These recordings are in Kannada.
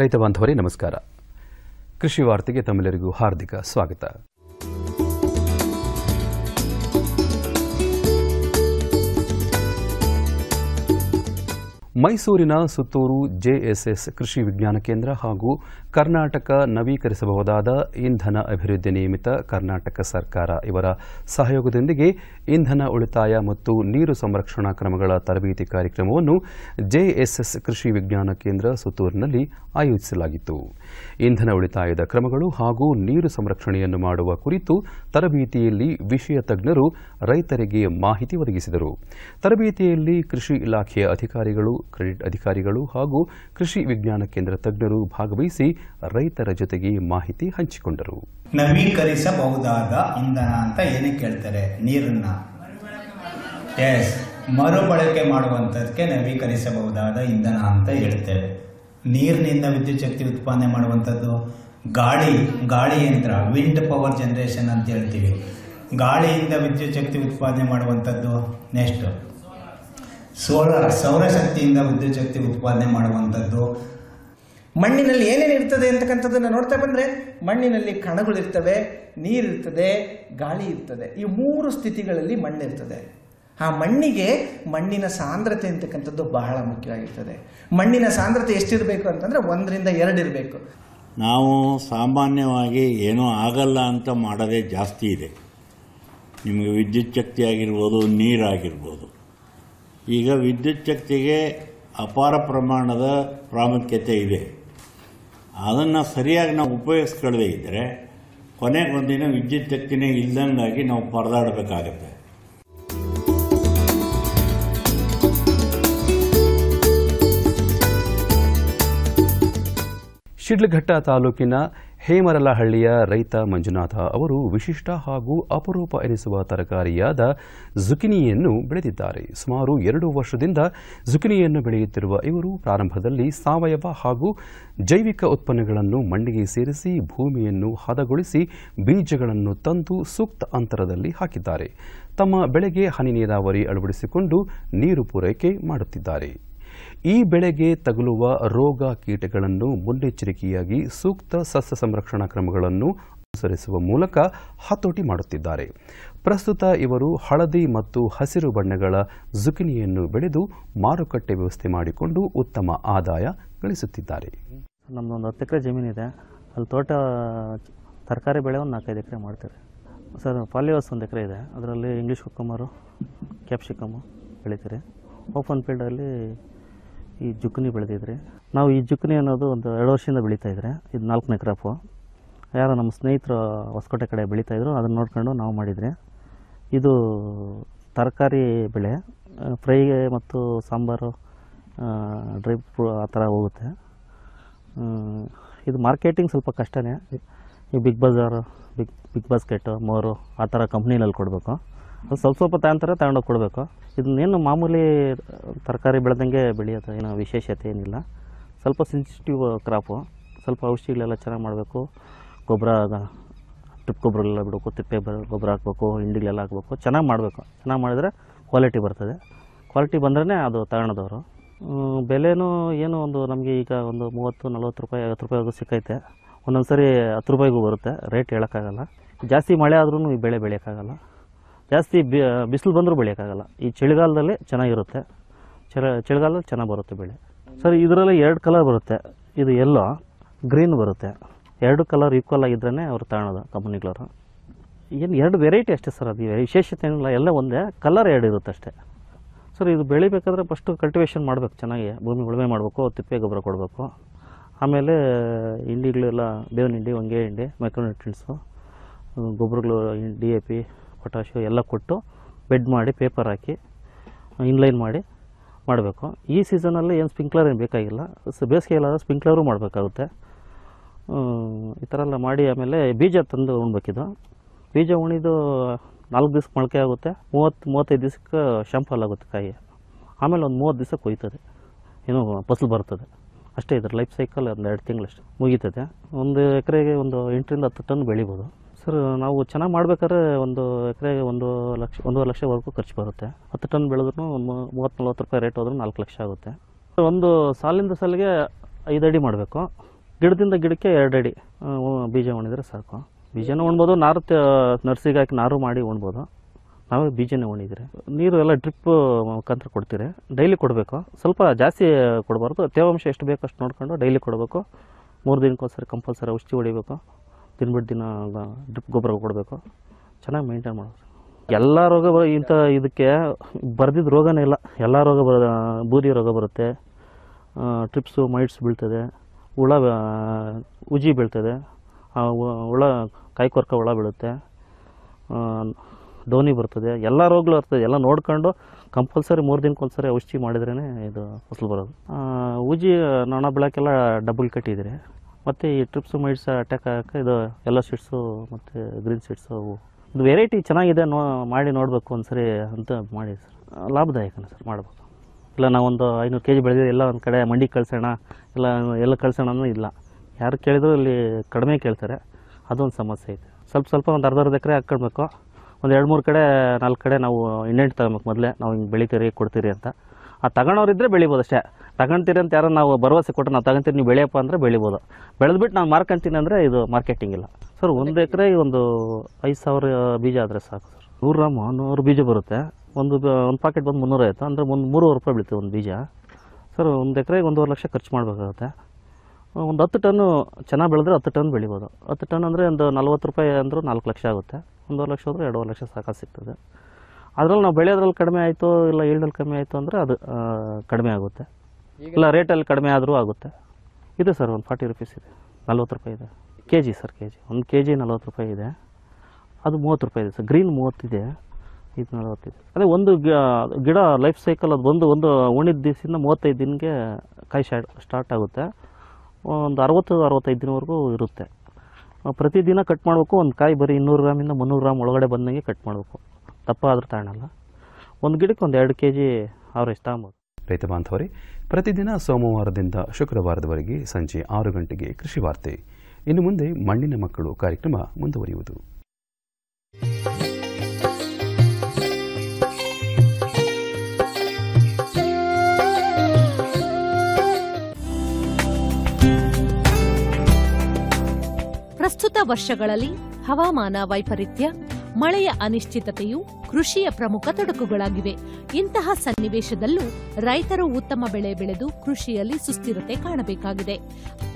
ರೈತ ಬಾಂಧವರೇ ನಮಸ್ಕಾರ ಕೃಷಿ ವಾರ್ತೆಗೆ ತಮ್ಮೆಲ್ಲರಿಗೂ ಹಾರ್ದಿಕ ಸ್ವಾಗತ ಮೈಸೂರಿನ ಸುತ್ತೂರು ಜೆಎಸ್ಎಸ್ ಕೃಷಿ ವಿಜ್ಞಾನ ಕೇಂದ್ರ ಹಾಗೂ ಕರ್ನಾಟಕ ನವೀಕರಿಸಬಹುದಾದ ಇಂಧನ ಅಭಿವೃದ್ಧಿ ನಿಯಮಿತ ಕರ್ನಾಟಕ ಸರ್ಕಾರ ಇವರ ಸಹಯೋಗದೊಂದಿಗೆ ಇಂಧನ ಉಳಿತಾಯ ಮತ್ತು ನೀರು ಸಂರಕ್ಷಣಾ ಕ್ರಮಗಳ ತರಬೇತಿ ಕಾರ್ಯಕ್ರಮವನ್ನು ಜೆಎಸ್ಎಸ್ ಕೃಷಿ ವಿಜ್ಞಾನ ಕೇಂದ್ರ ಸುತ್ತೂರಿನಲ್ಲಿ ಆಯೋಜಿಸಲಾಗಿತ್ತು ಇಂಧನ ಉಳಿತಾಯದ ಕ್ರಮಗಳು ಹಾಗೂ ನೀರು ಸಂರಕ್ಷಣೆಯನ್ನು ಮಾಡುವ ಕುರಿತು ತರಬೇತಿಯಲ್ಲಿ ವಿಷಯ ತಜ್ಞರು ರೈತರಿಗೆ ಮಾಹಿತಿ ಒದಗಿಸಿದರು ತರಬೇತಿಯಲ್ಲಿ ಕೃಷಿ ಇಲಾಖೆಯ ಅಧಿಕಾರಿಗಳು ಕ್ರೆಡಿಟ್ ಅಧಿಕಾರಿಗಳು ಹಾಗೂ ಕೃಷಿ ವಿಜ್ಞಾನ ಕೇಂದ್ರ ತಜ್ಞರು ಭಾಗವಹಿಸಿ ರೈತರ ಜೊತೆಗೆ ಮಾಹಿತಿ ಹಂಚಿಕೊಂಡರು ನವೀಕರಿಸಬಹುದಾದ ಇಂಧನ ಅಂತ ಏನು ಕೇಳ್ತಾರೆ ನೀರನ್ನ ಮರುಬಳಕೆ ಮಾಡುವಂಥದಕ್ಕೆ ನವೀಕರಿಸಬಹುದಾದ ಇಂಧನ ಅಂತ ಹೇಳ್ತೇವೆ ನೀರಿನಿಂದ ವಿದ್ಯುತ್ ಶಕ್ತಿ ಉತ್ಪಾದನೆ ಮಾಡುವಂಥದ್ದು ಗಾಳಿ ಗಾಳಿ ಯಂತ್ರ ವಿಂಡ್ ಪವರ್ ಜನರೇಷನ್ ಅಂತ ಹೇಳ್ತೀವಿ ಗಾಳಿಯಿಂದ ವಿದ್ಯುತ್ ಶಕ್ತಿ ಉತ್ಪಾದನೆ ಮಾಡುವಂಥದ್ದು ನೆಕ್ಸ್ಟ್ ಸೋಲಾರ್ ಸೌರಶಕ್ತಿಯಿಂದ ವಿದ್ಯುತ್ ಶಕ್ತಿ ಉತ್ಪಾದನೆ ಮಾಡುವಂಥದ್ದು ಮಣ್ಣಿನಲ್ಲಿ ಏನೇನು ಇರ್ತದೆ ಅಂತಕ್ಕಂಥದ್ದನ್ನ ನೋಡ್ತಾ ಬಂದರೆ ಮಣ್ಣಿನಲ್ಲಿ ಕಣಗಳಿರ್ತವೆ ನೀರಿರ್ತದೆ ಗಾಳಿ ಇರ್ತದೆ ಈ ಮೂರು ಸ್ಥಿತಿಗಳಲ್ಲಿ ಮಣ್ಣಿರ್ತದೆ ಆ ಮಣ್ಣಿಗೆ ಮಣ್ಣಿನ ಸಾಂದ್ರತೆ ಅಂತಕ್ಕಂಥದ್ದು ಬಹಳ ಮುಖ್ಯವಾಗಿರ್ತದೆ ಮಣ್ಣಿನ ಸಾಂದ್ರತೆ ಎಷ್ಟಿರಬೇಕು ಅಂತಂದರೆ ಒಂದರಿಂದ ಎರಡು ಇರಬೇಕು ನಾವು ಸಾಮಾನ್ಯವಾಗಿ ಏನೂ ಆಗಲ್ಲ ಅಂತ ಮಾಡೋದೇ ಜಾಸ್ತಿ ಇದೆ ನಿಮಗೆ ವಿದ್ಯುತ್ ಶಕ್ತಿ ಆಗಿರ್ಬೋದು ನೀರಾಗಿರ್ಬೋದು ಈಗ ವಿದ್ಯುತ್ ಶಕ್ತಿಗೆ ಅಪಾರ ಪ್ರಮಾಣದ ಪ್ರಾಮುಖ್ಯತೆ ಇದೆ ಅದನ್ನು ಸರಿಯಾಗಿ ನಾವು ಉಪಯೋಗಿಸ್ಕೊಳ್ಳದೇ ಇದ್ದರೆ ಕೊನೆಗೊಂದಿನ ವಿದ್ಯುತ್ ಶಕ್ತಿನೇ ಇಲ್ದಂಗಾಗಿ ನಾವು ಪರದಾಡಬೇಕಾಗತ್ತೆ ಶಿಡ್ಲಘಟ್ಟ ತಾಲೂಕಿನ ಹೇಮರಲಹಳ್ಳಿಯ ರೈತ ಮಂಜುನಾಥ ಅವರು ವಿಶಿಷ್ಟ ಹಾಗೂ ಅಪರೂಪ ಎನಿಸುವ ತರಕಾರಿಯಾದ ಜುಕಿನಿಯನ್ನು ಬೆಳೆದಿದ್ದಾರೆ ಸುಮಾರು ಎರಡು ವರ್ಷದಿಂದ ಜುಕಿನಿಯನ್ನು ಬೆಳೆಯುತ್ತಿರುವ ಇವರು ಪ್ರಾರಂಭದಲ್ಲಿ ಸಾವಯವ ಹಾಗೂ ಜೈವಿಕ ಉತ್ಪನ್ನಗಳನ್ನು ಮಣ್ಣಿಗೆ ಸೇರಿಸಿ ಭೂಮಿಯನ್ನು ಹದಗೊಳಿಸಿ ಬೀಜಗಳನ್ನು ತಂದು ಸೂಕ್ತ ಅಂತರದಲ್ಲಿ ಹಾಕಿದ್ದಾರೆ ತಮ್ಮ ಬೆಳೆಗೆ ಹನಿ ನೀರಾವರಿ ಅಳವಡಿಸಿಕೊಂಡು ನೀರು ಪೂರೈಕೆ ಮಾಡುತ್ತಿದ್ದಾರೆ ಈ ಬೆಳೆಗೆ ತಗುಲುವ ರೋಗ ಕೀಟಗಳನ್ನು ಮುನ್ನೆಚ್ಚರಿಕೆಯಾಗಿ ಸೂಕ್ತ ಸಸ್ಯ ಸಂರಕ್ಷಣಾ ಕ್ರಮಗಳನ್ನು ಅನುಸರಿಸುವ ಮೂಲಕ ಹತೋಟಿ ಮಾಡುತ್ತಿದ್ದಾರೆ ಪ್ರಸ್ತುತ ಇವರು ಹಳದಿ ಮತ್ತು ಹಸಿರು ಬಣ್ಣಗಳ ಜುಕಿನಿಯನ್ನು ಬೆಳೆದು ಮಾರುಕಟ್ಟೆ ವ್ಯವಸ್ಥೆ ಮಾಡಿಕೊಂಡು ಉತ್ತಮ ಆದಾಯ ಗಳಿಸುತ್ತಿದ್ದಾರೆ ನಮ್ಮದೊಂದು ಹತ್ತು ಎಕರೆ ಜಮೀನಿದೆ ಅಲ್ಲಿ ತೋಟ ತರಕಾರಿ ಬೆಳೆ ಒಂದು ನಾಲ್ಕೈದು ಎಕರೆ ಮಾಡ್ತಾರೆ ಸರ್ ಪಾಲಿವಾಸ್ ಒಂದು ಎಕರೆ ಇದೆ ಅದರಲ್ಲಿ ಇಂಗ್ಲೀಷ್ ಕುಕ್ಕಮರು ಕ್ಯಾಪ್ಸಿಕಮ್ಮು ಬೆಳಿತಾರೆ ಓಪನ್ ಫೀಲ್ಡಲ್ಲಿ ಈ ಜುಕ್ನಿ ಬೆಳೆದಿದ್ರೆ ನಾವು ಈ ಜುಕ್ನಿ ಅನ್ನೋದು ಒಂದು ಎರಡು ವರ್ಷದಿಂದ ಬೆಳೀತಾ ಇದ್ರೆ ಇದು ನಾಲ್ಕನೇ ಕ್ರಾಪು ಯಾರೋ ನಮ್ಮ ಸ್ನೇಹಿತರು ಹೊಸಕೋಟೆ ಕಡೆ ಬೆಳೀತಾಯಿದ್ರು ಅದನ್ನು ನೋಡ್ಕೊಂಡು ನಾವು ಮಾಡಿದರೆ ಇದು ತರಕಾರಿ ಬೆಳೆ ಫ್ರೈಗೆ ಮತ್ತು ಸಾಂಬಾರು ಡ್ರೈ ಫ್ರೂ ಆ ಥರ ಹೋಗುತ್ತೆ ಇದು ಮಾರ್ಕೆಟಿಂಗ್ ಸ್ವಲ್ಪ ಕಷ್ಟನೇ ಈ Big Bazaar Big Big Basket More ಆ ಥರ ಕಂಪ್ನಿನಲ್ಲಿ ಕೊಡಬೇಕು ಅದು ಸ್ವಲ್ಪ ಸ್ವಲ್ಪ ತಗೊಂತಾರೆ ತಗೊಂಡೋಗಿ ಕೊಡಬೇಕು ಇದನ್ನೇನು ಮಾಮೂಲಿ ತರಕಾರಿ ಬೆಳೆದಂಗೆ ಬೆಳೆಯೋದು ಏನೋ ವಿಶೇಷತೆ ಏನಿಲ್ಲ ಸ್ವಲ್ಪ ಸೆನ್ಸಿಟಿವ್ ಕ್ರಾಪು ಸ್ವಲ್ಪ ಔಷಧಿಗಳೆಲ್ಲ ಚೆನ್ನಾಗಿ ಮಾಡಬೇಕು ಗೊಬ್ಬರ ತಿಪ್ಪು ಗೊಬ್ಬರಗಳೆಲ್ಲ ಬಿಡಬೇಕು ತಿಪ್ಪೆ ಗೊಬ್ಬರ ಹಾಕಬೇಕು ಹಿಂಡಿಗಳೆಲ್ಲ ಹಾಕಬೇಕು ಚೆನ್ನಾಗಿ ಮಾಡಬೇಕು ಚೆನ್ನಾಗಿ ಮಾಡಿದರೆ ಕ್ವಾಲಿಟಿ ಬರ್ತದೆ ಕ್ವಾಲಿಟಿ ಬಂದ್ರೆ ಅದು ತಗೊಳ್ಳೋದವರು ಬೆಲೆನೂ ಏನು ಒಂದು ನಮಗೆ ಈಗ ಒಂದು ಮೂವತ್ತು ನಲ್ವತ್ತು ರೂಪಾಯಿ ಐವತ್ತು ರೂಪಾಯಿಗೂ ಸಿಕ್ಕೈತೆ ಒಂದೊಂದು ಸರಿ ಹತ್ತು ರೂಪಾಯಿಗೂ ಬರುತ್ತೆ ರೇಟ್ ಹೇಳೋಕ್ಕಾಗಲ್ಲ ಜಾಸ್ತಿ ಮಳೆ ಆದ್ರೂ ಈ ಬೆಳೆ ಬೆಳೆಯೋಕ್ಕಾಗಲ್ಲ ಜಾಸ್ತಿ ಬಿಸಿಲು ಬಂದರೂ ಬೆಳೆಯೋಕ್ಕಾಗಲ್ಲ ಈ ಚಳಿಗಾಲದಲ್ಲಿ ಚೆನ್ನಾಗಿರುತ್ತೆ ಚಳ ಚಳಿಗಾಲದಲ್ಲಿ ಚೆನ್ನಾಗಿ ಬರುತ್ತೆ ಬೆಳೆ ಸರ್ ಇದರಲ್ಲಿ ಎರಡು ಕಲರ್ ಬರುತ್ತೆ ಇದು ಎಲ್ಲೋ ಗ್ರೀನ್ ಬರುತ್ತೆ ಎರಡು ಕಲರ್ ಈಕ್ವಲ್ ಆಗಿದ್ರೇ ಅವ್ರು ತಗೊಳ್ಳೋದು ಕಂಪ್ನಿಗಳವರು ಏನು ಎರಡು ವೆರೈಟಿ ಅಷ್ಟೇ ಸರ್ ಅದು ವಿಶೇಷತೆ ಏನಿಲ್ಲ ಎಲ್ಲ ಒಂದೇ ಕಲರ್ ಎರಡು ಇರುತ್ತೆ ಅಷ್ಟೇ ಸರ್ ಇದು ಬೆಳಿಬೇಕಾದ್ರೆ ಫಸ್ಟು ಕಲ್ಟಿವೇಷನ್ ಮಾಡಬೇಕು ಚೆನ್ನಾಗಿ ಭೂಮಿ ಉಳುಮೆ ಮಾಡಬೇಕು ತಿಪ್ಪೆ ಗೊಬ್ಬರ ಕೊಡಬೇಕು ಆಮೇಲೆ ಹಿಂಡಿಗಳೆಲ್ಲ ಬೇವಿನ ಹಿಂಡಿ ಹೊಂಗೆ ಹಿಂಡಿ ಮೈಕ್ರೋನ್ಯೂಟ್ರಿನ್ಸು ಗೊಬ್ಬರಗಳು ಡಿ ಎ ಪಿ ಪೊಟಾಶು ಎಲ್ಲ ಕೊಟ್ಟು ಬೆಡ್ ಮಾಡಿ ಪೇಪರ್ ಹಾಕಿ ಇನ್ಲೈನ್ ಮಾಡಿ ಮಾಡಬೇಕು ಈ ಸೀಸನಲ್ಲಿ ಏನು ಸ್ಪ್ರಿಂಕ್ಲರ್ ಏನು ಬೇಕಾಗಿಲ್ಲ ಬೇಸಿಗೆಯಲ್ಲಾದ್ರೆ ಸ್ಪ್ರಿಂಕ್ಲರು ಮಾಡಬೇಕಾಗುತ್ತೆ ಈ ಥರ ಎಲ್ಲ ಮಾಡಿ ಆಮೇಲೆ ಬೀಜ ತಂದು ಉಣ್ಬೇಕಿದು ಬೀಜ ಉಣಿದು ನಾಲ್ಕು ದಿವ್ಸಕ್ಕೆ ಮೊಳಕೆ ಆಗುತ್ತೆ ಮೂವತ್ತು ಮೂವತ್ತೈದು ದಿವ್ಸಕ್ಕೆ ಶಾಂಪಲ್ ಆಗುತ್ತೆ ಕಾಯಿ ಆಮೇಲೆ ಒಂದು ಮೂವತ್ತು ದಿವ್ಸಕ್ಕೆ ಕೊಯ್ತದೆ ಏನೋ ಫಸಲು ಬರ್ತದೆ ಅಷ್ಟೇ ಇದ್ರ ಲೈಫ್ ಸೈಕಲ್ ಒಂದು ಎರಡು ತಿಂಗಳಷ್ಟು ಮುಗೀತದೆ ಒಂದು ಎಕರೆಗೆ ಒಂದು ಎಂಟರಿಂದ ಹತ್ತು ಟನ್ ಬೆಳಿಬೋದು ಸರ್ ನಾವು ಚೆನ್ನಾಗಿ ಮಾಡ್ಬೇಕಾದ್ರೆ ಒಂದು ಎಕರೆಗೆ ಒಂದು ಲಕ್ಷ ಒಂದೂವರೆ ಲಕ್ಷವರೆಗೂ ಖರ್ಚು ಬರುತ್ತೆ ಹತ್ತು ಟನ್ ಬೆಳೆದ್ರೂ ಒಂದು ಮೂವತ್ತು ನಲ್ವತ್ತು ರೂಪಾಯಿ ರೇಟ್ ಹೋದ್ರೂ ನಾಲ್ಕು ಲಕ್ಷ ಆಗುತ್ತೆ ಒಂದು ಸಾಲಿಂದ ಸಾಲಿಗೆ ಐದು ಅಡಿ ಮಾಡಬೇಕು ಗಿಡದಿಂದ ಗಿಡಕ್ಕೆ ಎರಡು ಅಡಿ ಬೀಜ ಒಣಿದ್ರೆ ಸಾಕು ಬೀಜನೂ ಉಣ್ಬೋದು ನಾರು ನರ್ಸಿಗೆ ಹಾಕಿ ನಾರು ಮಾಡಿ ಉಣ್ಬೋದು ನಾವೇ ಬೀಜನೇ ಒಣಿದ್ರೆ ನೀರು ಎಲ್ಲ ಡ್ರಿಪ್ ಮುಖಾಂತರ ಕೊಡ್ತೀರಿ ಡೈಲಿ ಕೊಡಬೇಕು ಸ್ವಲ್ಪ ಜಾಸ್ತಿ ಕೊಡಬಾರ್ದು ತೇವಾಂಶ ಎಷ್ಟು ಬೇಕು ಅಷ್ಟು ನೋಡ್ಕೊಂಡು ಡೈಲಿ ಕೊಡಬೇಕು ಮೂರು ದಿನಕ್ಕೋಸ್ಕರ ಕಂಪಲ್ಸರಿ ಔಷಧಿ ಹೊಡಿಬೇಕು ಬಿಟ್ಟು ದಿನ ಡ್ರಿಪ್ ಗೊಬ್ಬರ ಕೊಡಬೇಕು ಚೆನ್ನಾಗಿ ಮೇಂಟೈನ್ ಮಾಡಬೇಕು ಎಲ್ಲ ರೋಗ ಬ ಇಂಥ ಇದಕ್ಕೆ ಬರ್ದಿದ್ದು ರೋಗನೇ ಇಲ್ಲ ಎಲ್ಲ ರೋಗ ಬರ ಬೂದಿ ರೋಗ ಬರುತ್ತೆ ಟ್ರಿಪ್ಸು ಮೈಟ್ಸ್ ಬೀಳ್ತದೆ ಹುಳ ಉಜಿ ಬೀಳ್ತದೆ ಹುಳ ಕಾಯಿ ಕಾಯ್ಕೊರ್ಕ ಹುಳ ಬೀಳುತ್ತೆ ಡೋನಿ ಬರ್ತದೆ ಎಲ್ಲ ರೋಗಗಳು ಇರ್ತದೆ ಎಲ್ಲ ನೋಡ್ಕೊಂಡು ಕಂಪಲ್ಸರಿ ಮೂರು ದಿನಕ್ಕೊಂದ್ಸರಿ ಔಷಧಿ ಮಾಡಿದ್ರೇ ಇದು ಫಸಲು ಬರೋದು ಉಜಿ ನೊಣ ಬೆಳಕೆಲ್ಲ ಡಬ್ಬಲ್ ಕಟ್ಟಿದಿರಿ ಮತ್ತು ಈ ಟ್ರಿಪ್ಸ್ ಮೈಡ್ಸ್ ಅಟ್ಯಾಕ್ ಆಗಕ್ಕೆ ಇದು ಎಲ್ಲೋ ಶೀಟ್ಸು ಮತ್ತು ಗ್ರೀನ್ ಸೀಟ್ಸು ಅವು ಇದು ವೆರೈಟಿ ಚೆನ್ನಾಗಿದೆ ನೋ ಮಾಡಿ ನೋಡಬೇಕು ಸರಿ ಅಂತ ಮಾಡಿ ಸರ್ ಲಾಭದಾಯಕನ ಸರ್ ಮಾಡಬೇಕು ಇಲ್ಲ ನಾವೊಂದು ಐನೂರು ಕೆ ಜಿ ಬೆಳೆದಿದ್ದೆ ಎಲ್ಲ ಒಂದು ಕಡೆ ಮಂಡಿ ಕಳ್ಸೋಣ ಇಲ್ಲ ಎಲ್ಲ ಕಳ್ಸೋಣ ಇಲ್ಲ ಯಾರು ಕೇಳಿದ್ರು ಇಲ್ಲಿ ಕಡಿಮೆ ಕೇಳ್ತಾರೆ ಅದೊಂದು ಸಮಸ್ಯೆ ಐತೆ ಸ್ವಲ್ಪ ಸ್ವಲ್ಪ ಒಂದು ಅರ್ಧ ಅರ್ಧ ಎಕರೆ ಹಾಕ್ಕೊಳ್ಬೇಕು ಒಂದು ಎರಡು ಮೂರು ಕಡೆ ನಾಲ್ಕು ಕಡೆ ನಾವು ಇಂಡೆಂಟ್ ತಗೊಬೇಕು ಮೊದಲೇ ನಾವು ಹಿಂಗೆ ಬೆಳಿತೀರಿ ಕೊಡ್ತೀರಿ ಅಂತ ಆ ತಗೊಳೋರಿದ್ದರೆ ಬೆಳಿಬೋದು ಅಷ್ಟೇ ತಗೊಂತೀರಿ ಅಂತ ಯಾರು ನಾವು ಭರವಸೆ ಕೊಟ್ಟರೆ ನಾವು ತಗೊಂತೀರಿ ನೀವು ಬೆಳೆಯಪ್ಪ ಅಂದರೆ ಬೆಳಿಬೋದು ಬೆಳೆದ್ಬಿಟ್ಟು ನಾನು ಮಾರ್ಕೊಂತೀನಿ ಅಂದರೆ ಇದು ಮಾರ್ಕೆಟಿಂಗ್ ಇಲ್ಲ ಸರ್ ಒಂದು ಎಕರೆ ಒಂದು ಐದು ಸಾವಿರ ಬೀಜ ಆದರೆ ಸಾಕು ಸರ್ ನೂರು ರಾಮು ನೂರು ಬೀಜ ಬರುತ್ತೆ ಒಂದು ಒಂದು ಪಾಕೆಟ್ ಬಂದು ಆಯಿತು ಅಂದರೆ ಒಂದು ಮೂರುವರೆ ರೂಪಾಯಿ ಬೀಳ್ತೀವಿ ಒಂದು ಬೀಜ ಸರ್ ಒಂದು ಎಕರೆಗೆ ಒಂದೂವರೆ ಲಕ್ಷ ಖರ್ಚು ಮಾಡಬೇಕಾಗುತ್ತೆ ಒಂದು ಹತ್ತು ಟನ್ನು ಚೆನ್ನಾಗಿ ಬೆಳೆದ್ರೆ ಹತ್ತು ಟನ್ ಬೆಳಿಬೋದು ಹತ್ತು ಟನ್ ಅಂದರೆ ಒಂದು ನಲ್ವತ್ತು ರೂಪಾಯಿ ಅಂದರೂ ನಾಲ್ಕು ಲಕ್ಷ ಆಗುತ್ತೆ ಒಂದೂವರೆ ಲಕ್ಷ ಅಂದರೆ ಎರಡೂವರೆ ಲಕ್ಷ ಸಾಕು ಸಿಗ್ತದೆ ಅದರಲ್ಲಿ ನಾವು ಬೆಳೆಯೋದ್ರಲ್ಲಿ ಕಡಿಮೆ ಆಯಿತು ಇಲ್ಲ ಏಳ್ದಲ್ಲಿ ಕಮ್ಮಿ ಆಯಿತು ಅಂದರೆ ಅದು ಕಡಿಮೆ ಆಗುತ್ತೆ ಇಲ್ಲ ರೇಟಲ್ಲಿ ಕಡಿಮೆ ಆದರೂ ಆಗುತ್ತೆ ಇದೆ ಸರ್ ಒಂದು ಫಾರ್ಟಿ ರುಪೀಸ್ ಇದೆ ನಲ್ವತ್ತು ರೂಪಾಯಿ ಇದೆ K G sir K G ಒಂದು ಕೆ ಜಿ ನಲ್ವತ್ತು ರೂಪಾಯಿ ಇದೆ ಅದು ಮೂವತ್ತು ರೂಪಾಯಿ ಇದೆ ಸರ್ ಗ್ರೀನ್ ಮೂವತ್ತಿದೆ ಇದು ನಲವತ್ತಿದೆ ಅದೇ ಒಂದು ಗಿಡ ಲೈಫ್ ಸೈಕಲ್ ಅದು ಬಂದು ಒಂದು ಉಣಿದ ದಿವಸದಿಂದ ಮೂವತ್ತೈದು ದಿನಕ್ಕೆ ಕಾಯಿ ಶಾರ್ಟ್ ಸ್ಟಾರ್ಟ್ ಆಗುತ್ತೆ ಒಂದು ಅರವತ್ತು ಅರವತ್ತೈದು ದಿನವರೆಗೂ ಇರುತ್ತೆ ಪ್ರತಿದಿನ ಕಟ್ ಮಾಡಬೇಕು ಒಂದು ಕಾಯಿ ಬರೀ ಇನ್ನೂರು ಗ್ರಾಮಿಂದ ಮುನ್ನೂರು ಗ್ರಾಮ್ ಒಳಗಡೆ ಬಂದಂಗೆ ಕಟ್ ಮಾಡಬೇಕು ದಪ್ಪ ಆದರೂ ತಾಣಲ್ಲ ಒಂದು ಗಿಡಕ್ಕೆ ಒಂದು ಎರಡು ಕೆ ಜಿ ಆವ್ರೇಜ್ ತಗೊಬೋದು ರೈತ ಬಾಂಧವರೇ ಪ್ರತಿದಿನ ಸೋಮವಾರದಿಂದ ಶುಕ್ರವಾರದವರೆಗೆ ಸಂಜೆ ಆರು ಗಂಟೆಗೆ ಕೃಷಿ ವಾರ್ತೆ ಇನ್ನು ಮುಂದೆ ಮಣ್ಣಿನ ಮಕ್ಕಳು ಕಾರ್ಯಕ್ರಮ ಮುಂದುವರಿಯುವುದು ಪ್ರಸ್ತುತ ವರ್ಷಗಳಲ್ಲಿ ಹವಾಮಾನ ವೈಪರೀತ್ಯ ಮಳೆಯ ಅನಿಶ್ಚಿತತೆಯು ಕೃಷಿಯ ಪ್ರಮುಖ ತೊಡಕುಗಳಾಗಿವೆ ಇಂತಹ ಸನ್ನಿವೇಶದಲ್ಲೂ ರೈತರು ಉತ್ತಮ ಬೆಳೆ ಬೆಳೆದು ಕೃಷಿಯಲ್ಲಿ ಸುಸ್ಥಿರತೆ ಕಾಣಬೇಕಾಗಿದೆ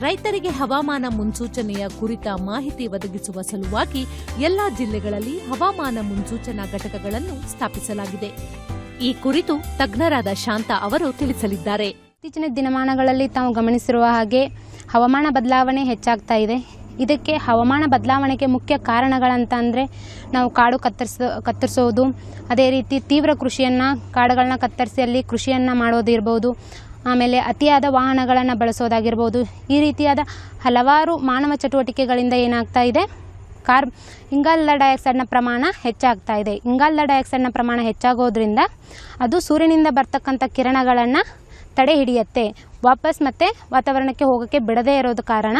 ರೈತರಿಗೆ ಹವಾಮಾನ ಮುನ್ಸೂಚನೆಯ ಕುರಿತ ಮಾಹಿತಿ ಒದಗಿಸುವ ಸಲುವಾಗಿ ಎಲ್ಲಾ ಜಿಲ್ಲೆಗಳಲ್ಲಿ ಹವಾಮಾನ ಮುನ್ಸೂಚನಾ ಘಟಕಗಳನ್ನು ಸ್ಥಾಪಿಸಲಾಗಿದೆ ಈ ಕುರಿತು ತಜ್ಞರಾದ ಶಾಂತಾ ಅವರು ತಿಳಿಸಲಿದ್ದಾರೆ ಇತ್ತೀಚಿನ ದಿನಮಾನಗಳಲ್ಲಿ ತಾವು ಗಮನಿಸಿರುವ ಹಾಗೆ ಹವಾಮಾನ ಬದಲಾವಣೆ ಹೆಚ್ಚಾಗ್ತಾ ಇದೆ ಇದಕ್ಕೆ ಹವಾಮಾನ ಬದಲಾವಣೆಗೆ ಮುಖ್ಯ ಕಾರಣಗಳಂತ ಅಂದರೆ ನಾವು ಕಾಡು ಕತ್ತರಿಸೋ ಕತ್ತರಿಸೋದು ಅದೇ ರೀತಿ ತೀವ್ರ ಕೃಷಿಯನ್ನು ಕಾಡುಗಳನ್ನ ಕತ್ತರಿಸಿ ಅಲ್ಲಿ ಕೃಷಿಯನ್ನು ಮಾಡೋದಿರ್ಬೋದು ಆಮೇಲೆ ಅತಿಯಾದ ವಾಹನಗಳನ್ನು ಬಳಸೋದಾಗಿರ್ಬೋದು ಈ ರೀತಿಯಾದ ಹಲವಾರು ಮಾನವ ಚಟುವಟಿಕೆಗಳಿಂದ ಏನಾಗ್ತಾ ಇದೆ ಕಾರ್ ಇಂಗಾಲದ ಡೈಆಕ್ಸೈಡ್ನ ಪ್ರಮಾಣ ಹೆಚ್ಚಾಗ್ತಾ ಇದೆ ಇಂಗಾಲದ ಡೈಆಕ್ಸೈಡ್ನ ಪ್ರಮಾಣ ಹೆಚ್ಚಾಗೋದ್ರಿಂದ ಅದು ಸೂರ್ಯನಿಂದ ಬರ್ತಕ್ಕಂಥ ಕಿರಣಗಳನ್ನು ತಡೆ ಹಿಡಿಯುತ್ತೆ ವಾಪಸ್ ಮತ್ತೆ ವಾತಾವರಣಕ್ಕೆ ಹೋಗೋಕ್ಕೆ ಬಿಡದೇ ಇರೋದು ಕಾರಣ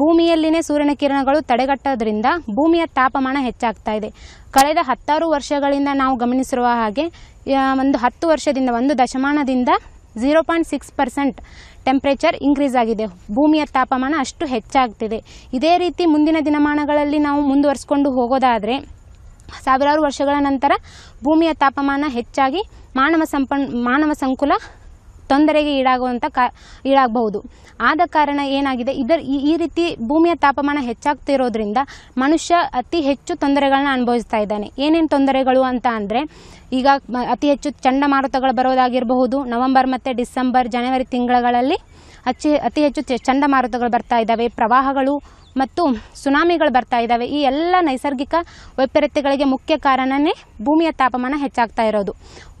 ಭೂಮಿಯಲ್ಲಿನೇ ಸೂರ್ಯನ ಕಿರಣಗಳು ತಡೆಗಟ್ಟೋದ್ರಿಂದ ಭೂಮಿಯ ತಾಪಮಾನ ಹೆಚ್ಚಾಗ್ತಾ ಇದೆ ಕಳೆದ ಹತ್ತಾರು ವರ್ಷಗಳಿಂದ ನಾವು ಗಮನಿಸಿರುವ ಹಾಗೆ ಒಂದು ಹತ್ತು ವರ್ಷದಿಂದ ಒಂದು ದಶಮಾನದಿಂದ zero point six percent temperature increase ಆಗಿದೆ ಭೂಮಿಯ ತಾಪಮಾನ ಅಷ್ಟು ಹೆಚ್ಚಾಗ್ತಿದೆ ಇದೇ ರೀತಿ ಮುಂದಿನ ದಿನಮಾನಗಳಲ್ಲಿ ನಾವು ಮುಂದುವರಿಸ್ಕೊಂಡು ಹೋಗೋದಾದರೆ ಸಾವಿರಾರು ವರ್ಷಗಳ ನಂತರ ಭೂಮಿಯ ತಾಪಮಾನ ಹೆಚ್ಚಾಗಿ ಮಾನವ ಸಂಪನ್ ಮಾನವ ಸಂಕುಲ ತೊಂದರೆಗೆ ಈಡಾಗುವಂಥ ಕಾ ಈಡಾಗಬಹುದು ಆದ ಕಾರಣ ಏನಾಗಿದೆ ಇದರ ಈ ರೀತಿ ಭೂಮಿಯ ತಾಪಮಾನ ಹೆಚ್ಚಾಗ್ತಿರೋದ್ರಿಂದ ಮನುಷ್ಯ ಅತಿ ಹೆಚ್ಚು ತೊಂದರೆಗಳನ್ನ ಅನುಭವಿಸ್ತಾ ಇದ್ದಾನೆ ಏನೇನು ತೊಂದರೆಗಳು ಅಂತ ಅಂದರೆ ಈಗ ಅತಿ ಹೆಚ್ಚು ಚಂಡಮಾರುತಗಳು ಬರೋದಾಗಿರಬಹುದು ನವೆಂಬರ್ ಮತ್ತು ಡಿಸೆಂಬರ್ ಜನವರಿ ತಿಂಗಳುಗಳಲ್ಲಿ ಅಚ್ಚಿ ಅತಿ ಹೆಚ್ಚು ಚಂಡಮಾರುತಗಳು ಬರ್ತಾ ಇದ್ದಾವೆ ಪ್ರವಾಹಗಳು ಮತ್ತು ಸುನಾಮಿಗಳು ಬರ್ತಾ ಇದ್ದಾವೆ ಈ ಎಲ್ಲ ನೈಸರ್ಗಿಕ ವೈಪರೀತ್ಯಗಳಿಗೆ ಮುಖ್ಯ ಕಾರಣವೇ ಭೂಮಿಯ ತಾಪಮಾನ ಹೆಚ್ಚಾಗ್ತಾ ಇರೋದು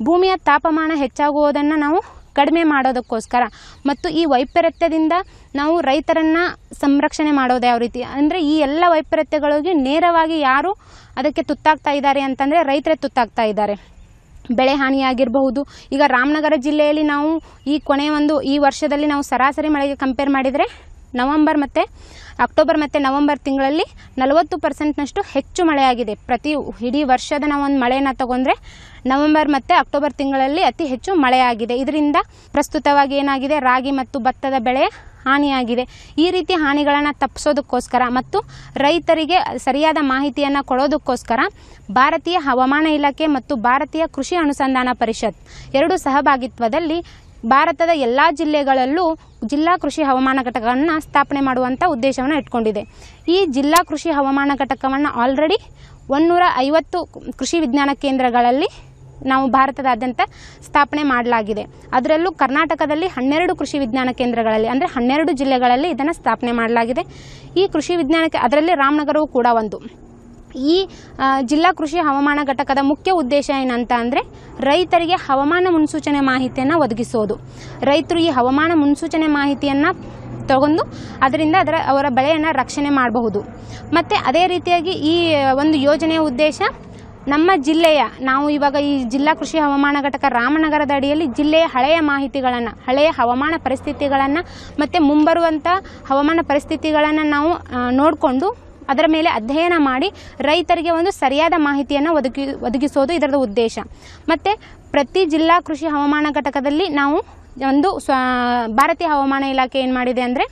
ಭೂಮಿಯ ತಾಪಮಾನ ಹೆಚ್ಚಾಗುವುದನ್ನು ನಾವು ಕಡಿಮೆ ಮಾಡೋದಕ್ಕೋಸ್ಕರ ಮತ್ತು ಈ ವೈಪರೀತ್ಯದಿಂದ ನಾವು ರೈತರನ್ನು ಸಂರಕ್ಷಣೆ ಮಾಡೋದು ಯಾವ ರೀತಿ ಅಂದರೆ ಈ ಎಲ್ಲ ವೈಪರೀತ್ಯಗಳಿಗೆ ನೇರವಾಗಿ ಯಾರು ಅದಕ್ಕೆ ತುತ್ತಾಗ್ತಾ ಇದ್ದಾರೆ ಅಂತಂದರೆ ರೈತರೇ ತುತ್ತಾಗ್ತಾ ಇದ್ದಾರೆ ಬೆಳೆ ಹಾನಿಯಾಗಿರಬಹುದು ಈಗ ರಾಮನಗರ ಜಿಲ್ಲೆಯಲ್ಲಿ ನಾವು ಈ ಕೊನೆಯ ಒಂದು ಈ ವರ್ಷದಲ್ಲಿ ನಾವು ಸರಾಸರಿ ಮಳೆಗೆ ಕಂಪೇರ್ ಮಾಡಿದರೆ ನವಂಬರ್ ಮತ್ತು ಅಕ್ಟೋಬರ್ ಮತ್ತು ನವಂಬರ್ ತಿಂಗಳಲ್ಲಿ ನಲವತ್ತು ಪರ್ಸೆಂಟ್ನಷ್ಟು ಹೆಚ್ಚು ಮಳೆಯಾಗಿದೆ ಪ್ರತಿ ಇಡೀ ವರ್ಷದ ಒಂದು ಮಳೆಯನ್ನು ತಗೊಂಡ್ರೆ ನವೆಂಬರ್ ಮತ್ತು ಅಕ್ಟೋಬರ್ ತಿಂಗಳಲ್ಲಿ ಅತಿ ಹೆಚ್ಚು ಮಳೆಯಾಗಿದೆ ಇದರಿಂದ ಪ್ರಸ್ತುತವಾಗಿ ಏನಾಗಿದೆ ರಾಗಿ ಮತ್ತು ಭತ್ತದ ಬೆಳೆ ಹಾನಿಯಾಗಿದೆ ಈ ರೀತಿ ಹಾನಿಗಳನ್ನು ತಪ್ಪಿಸೋದಕ್ಕೋಸ್ಕರ ಮತ್ತು ರೈತರಿಗೆ ಸರಿಯಾದ ಮಾಹಿತಿಯನ್ನು ಕೊಡೋದಕ್ಕೋಸ್ಕರ ಭಾರತೀಯ ಹವಾಮಾನ ಇಲಾಖೆ ಮತ್ತು ಭಾರತೀಯ ಕೃಷಿ ಅನುಸಂಧಾನ ಪರಿಷತ್ ಎರಡು ಸಹಭಾಗಿತ್ವದಲ್ಲಿ ಭಾರತದ ಎಲ್ಲ ಜಿಲ್ಲೆಗಳಲ್ಲೂ ಜಿಲ್ಲಾ ಕೃಷಿ ಹವಾಮಾನ ಘಟಕವನ್ನು ಸ್ಥಾಪನೆ ಮಾಡುವಂಥ ಉದ್ದೇಶವನ್ನು ಇಟ್ಕೊಂಡಿದೆ ಈ ಜಿಲ್ಲಾ ಕೃಷಿ ಹವಾಮಾನ ಘಟಕವನ್ನು ಆಲ್ರೆಡಿ ಒನ್ನೂರ ಐವತ್ತು ಕೃಷಿ ವಿಜ್ಞಾನ ಕೇಂದ್ರಗಳಲ್ಲಿ ನಾವು ಭಾರತದಾದ್ಯಂತ ಸ್ಥಾಪನೆ ಮಾಡಲಾಗಿದೆ ಅದರಲ್ಲೂ ಕರ್ನಾಟಕದಲ್ಲಿ ಹನ್ನೆರಡು ಕೃಷಿ ವಿಜ್ಞಾನ ಕೇಂದ್ರಗಳಲ್ಲಿ ಅಂದರೆ ಹನ್ನೆರಡು ಜಿಲ್ಲೆಗಳಲ್ಲಿ ಇದನ್ನು ಸ್ಥಾಪನೆ ಮಾಡಲಾಗಿದೆ ಈ ಕೃಷಿ ವಿಜ್ಞಾನಕ್ಕೆ ಅದರಲ್ಲಿ ರಾಮನಗರವು ಕೂಡ ಒಂದು ಈ ಜಿಲ್ಲಾ ಕೃಷಿ ಹವಾಮಾನ ಘಟಕದ ಮುಖ್ಯ ಉದ್ದೇಶ ಏನಂತ ಅಂದರೆ ರೈತರಿಗೆ ಹವಾಮಾನ ಮುನ್ಸೂಚನೆ ಮಾಹಿತಿಯನ್ನು ಒದಗಿಸೋದು ರೈತರು ಈ ಹವಾಮಾನ ಮುನ್ಸೂಚನೆ ಮಾಹಿತಿಯನ್ನು ತಗೊಂಡು ಅದರಿಂದ ಅದರ ಅವರ ಬೆಳೆಯನ್ನು ರಕ್ಷಣೆ ಮಾಡಬಹುದು ಮತ್ತು ಅದೇ ರೀತಿಯಾಗಿ ಈ ಒಂದು ಯೋಜನೆಯ ಉದ್ದೇಶ ನಮ್ಮ ಜಿಲ್ಲೆಯ ನಾವು ಇವಾಗ ಈ ಜಿಲ್ಲಾ ಕೃಷಿ ಹವಾಮಾನ ಘಟಕ ರಾಮನಗರದ ಅಡಿಯಲ್ಲಿ ಜಿಲ್ಲೆಯ ಹಳೆಯ ಮಾಹಿತಿಗಳನ್ನು ಹಳೆಯ ಹವಾಮಾನ ಪರಿಸ್ಥಿತಿಗಳನ್ನು ಮತ್ತು ಮುಂಬರುವಂಥ ಹವಾಮಾನ ಪರಿಸ್ಥಿತಿಗಳನ್ನು ನಾವು ನೋಡಿಕೊಂಡು ಅದರ ಮೇಲೆ ಅಧ್ಯಯನ ಮಾಡಿ ರೈತರಿಗೆ ಒಂದು ಸರಿಯಾದ ಮಾಹಿತಿಯನ್ನು ಒದಗಿ ಒದಗಿಸೋದು ಇದರ ಉದ್ದೇಶ ಮತ್ತು ಪ್ರತಿ ಜಿಲ್ಲಾ ಕೃಷಿ ಹವಾಮಾನ ಘಟಕದಲ್ಲಿ ನಾವು ಒಂದು ಸ್ವ ಭಾರತೀಯ ಹವಾಮಾನ ಇಲಾಖೆ ಏನು ಮಾಡಿದೆ ಅಂದರೆ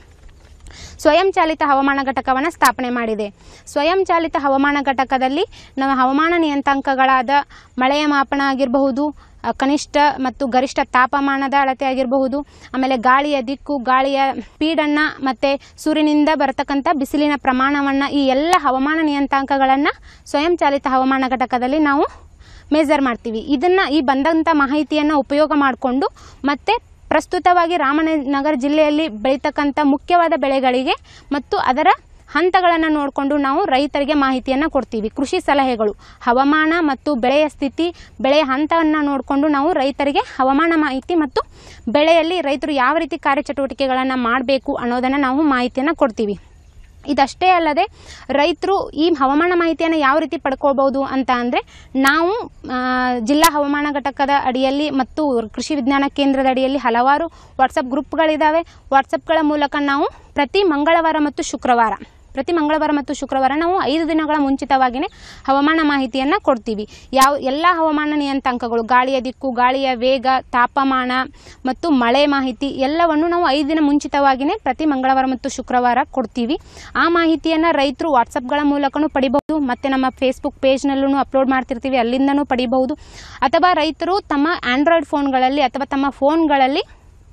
ಸ್ವಯಂಚಾಲಿತ ಹವಾಮಾನ ಘಟಕವನ್ನು ಸ್ಥಾಪನೆ ಮಾಡಿದೆ ಸ್ವಯಂಚಾಲಿತ ಹವಾಮಾನ ಘಟಕದಲ್ಲಿ ನಾವು ಹವಾಮಾನ ನಿಯತಾಂಕಗಳಾದ ಮಳೆಯ ಮಾಪನ ಆಗಿರಬಹುದು ಕನಿಷ್ಠ ಮತ್ತು ಗರಿಷ್ಠ ತಾಪಮಾನದ ಅಳತೆ ಆಗಿರಬಹುದು ಆಮೇಲೆ ಗಾಳಿಯ ದಿಕ್ಕು ಗಾಳಿಯ ಸ್ಪೀಡನ್ನು ಮತ್ತು ಸೂರ್ಯನಿಂದ ಬರತಕ್ಕಂಥ ಬಿಸಿಲಿನ ಪ್ರಮಾಣವನ್ನು ಈ ಎಲ್ಲ ಹವಾಮಾನ ನಿಯತಾಂಕಗಳನ್ನು ಸ್ವಯಂಚಾಲಿತ ಹವಾಮಾನ ಘಟಕದಲ್ಲಿ ನಾವು ಮೇಜರ್ ಮಾಡ್ತೀವಿ ಇದನ್ನು ಈ ಬಂದಂಥ ಮಾಹಿತಿಯನ್ನು ಉಪಯೋಗ ಮಾಡಿಕೊಂಡು ಮತ್ತೆ ಪ್ರಸ್ತುತವಾಗಿ ರಾಮನಗರ ಜಿಲ್ಲೆಯಲ್ಲಿ ಬೆಳೀತಕ್ಕಂಥ ಮುಖ್ಯವಾದ ಬೆಳೆಗಳಿಗೆ ಮತ್ತು ಅದರ ಹಂತಗಳನ್ನು ನೋಡಿಕೊಂಡು ನಾವು ರೈತರಿಗೆ ಮಾಹಿತಿಯನ್ನು ಕೊಡ್ತೀವಿ ಕೃಷಿ ಸಲಹೆಗಳು ಹವಾಮಾನ ಮತ್ತು ಬೆಳೆಯ ಸ್ಥಿತಿ ಬೆಳೆಯ ಹಂತವನ್ನು ನೋಡಿಕೊಂಡು ನಾವು ರೈತರಿಗೆ ಹವಾಮಾನ ಮಾಹಿತಿ ಮತ್ತು ಬೆಳೆಯಲ್ಲಿ ರೈತರು ಯಾವ ರೀತಿ ಕಾರ್ಯಚಟುವಟಿಕೆಗಳನ್ನು ಮಾಡಬೇಕು ಅನ್ನೋದನ್ನು ನಾವು ಮಾಹಿತಿಯನ್ನು ಕೊಡ್ತೀವಿ ಇದಷ್ಟೇ ಅಲ್ಲದೆ ರೈತರು ಈ ಹವಾಮಾನ ಮಾಹಿತಿಯನ್ನು ಯಾವ ರೀತಿ ಪಡ್ಕೋಬೋದು ಅಂತ ಅಂದರೆ ನಾವು ಜಿಲ್ಲಾ ಹವಾಮಾನ ಘಟಕದ ಅಡಿಯಲ್ಲಿ ಮತ್ತು ಕೃಷಿ ವಿಜ್ಞಾನ ಕೇಂದ್ರದ ಅಡಿಯಲ್ಲಿ ಹಲವಾರು ವಾಟ್ಸಪ್ ಗ್ರೂಪ್ಗಳಿದ್ದಾವೆ ವಾಟ್ಸಪ್ಗಳ ಮೂಲಕ ನಾವು ಪ್ರತಿ ಮಂಗಳವಾರ ಮತ್ತು ಶುಕ್ರವಾರ ಪ್ರತಿ ಮಂಗಳವಾರ ಮತ್ತು ಶುಕ್ರವಾರ ನಾವು ಐದು ದಿನಗಳ ಮುಂಚಿತವಾಗಿಯೇ ಹವಾಮಾನ ಮಾಹಿತಿಯನ್ನು ಕೊಡ್ತೀವಿ ಯಾವ ಎಲ್ಲ ಹವಾಮಾನ ನಿಯತಾಂಕಗಳು ಗಾಳಿಯ ದಿಕ್ಕು ಗಾಳಿಯ ವೇಗ ತಾಪಮಾನ ಮತ್ತು ಮಳೆ ಮಾಹಿತಿ ಎಲ್ಲವನ್ನು ನಾವು ಐದು ದಿನ ಮುಂಚಿತವಾಗಿಯೇ ಪ್ರತಿ ಮಂಗಳವಾರ ಮತ್ತು ಶುಕ್ರವಾರ ಕೊಡ್ತೀವಿ ಆ ಮಾಹಿತಿಯನ್ನು ರೈತರು ವಾಟ್ಸಪ್ಗಳ ಮೂಲಕನೂ ಪಡಿಬಹುದು ಮತ್ತು ನಮ್ಮ ಫೇಸ್ಬುಕ್ ಪೇಜ್ನಲ್ಲೂ ಅಪ್ಲೋಡ್ ಮಾಡ್ತಿರ್ತೀವಿ ಅಲ್ಲಿಂದನೂ ಪಡಿಬಹುದು ಅಥವಾ ರೈತರು ತಮ್ಮ ಆಂಡ್ರಾಯ್ಡ್ ಫೋನ್ಗಳಲ್ಲಿ ಅಥವಾ ತಮ್ಮ ಫೋನ್ಗಳಲ್ಲಿ